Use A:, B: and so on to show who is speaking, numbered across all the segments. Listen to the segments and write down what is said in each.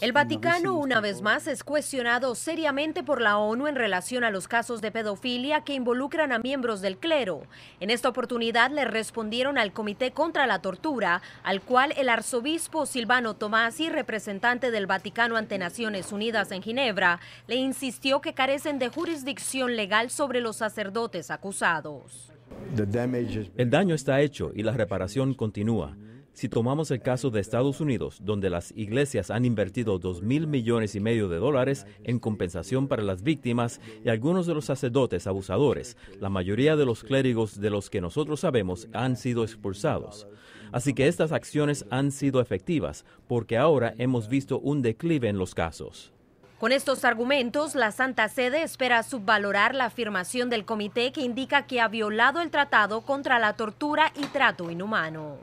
A: El Vaticano una vez más es cuestionado seriamente por la ONU en relación a los casos de pedofilia que involucran a miembros del clero. En esta oportunidad le respondieron al Comité contra la Tortura, al cual el arzobispo Silvano Tomasi, representante del Vaticano ante Naciones Unidas en Ginebra, le insistió que carecen de jurisdicción legal sobre los sacerdotes acusados.
B: El daño está hecho y la reparación continúa. Si tomamos el caso de Estados Unidos, donde las iglesias han invertido 2 mil millones y medio de dólares en compensación para las víctimas y algunos de los sacerdotes abusadores, la mayoría de los clérigos de los que nosotros sabemos han sido expulsados. Así que estas acciones han sido efectivas porque ahora hemos visto un declive en los casos.
A: Con estos argumentos, la Santa Sede espera subvalorar la afirmación del comité que indica que ha violado el tratado contra la tortura y trato inhumano.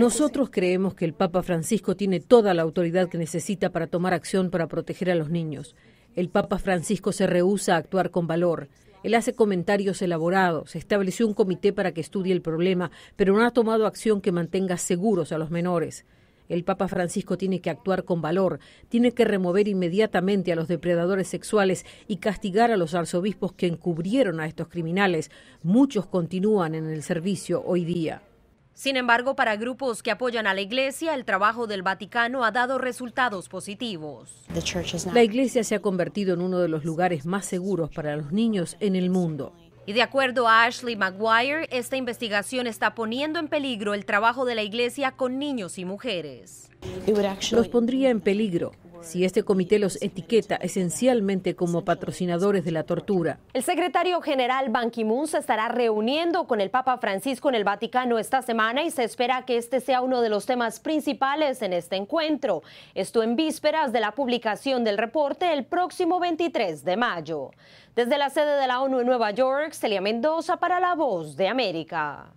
C: Nosotros creemos que el Papa Francisco tiene toda la autoridad que necesita para tomar acción para proteger a los niños. El Papa Francisco se rehúsa a actuar con valor. Él hace comentarios elaborados, estableció un comité para que estudie el problema, pero no ha tomado acción que mantenga seguros a los menores. El Papa Francisco tiene que actuar con valor, tiene que remover inmediatamente a los depredadores sexuales y castigar a los arzobispos que encubrieron a estos criminales. Muchos continúan en el servicio hoy día.
A: Sin embargo, para grupos que apoyan a la Iglesia, el trabajo del Vaticano ha dado resultados positivos.
C: La Iglesia se ha convertido en uno de los lugares más seguros para los niños en el mundo.
A: Y de acuerdo a Ashley Maguire, esta investigación está poniendo en peligro el trabajo de la iglesia con niños y mujeres.
C: Los pondría en peligro si este comité los etiqueta esencialmente como patrocinadores de la tortura.
A: El secretario general Ban Ki-moon se estará reuniendo con el Papa Francisco en el Vaticano esta semana y se espera que este sea uno de los temas principales en este encuentro. Esto en vísperas de la publicación del reporte el próximo 23 de mayo. Desde la sede de la ONU en Nueva York, Celia Mendoza para La Voz de América.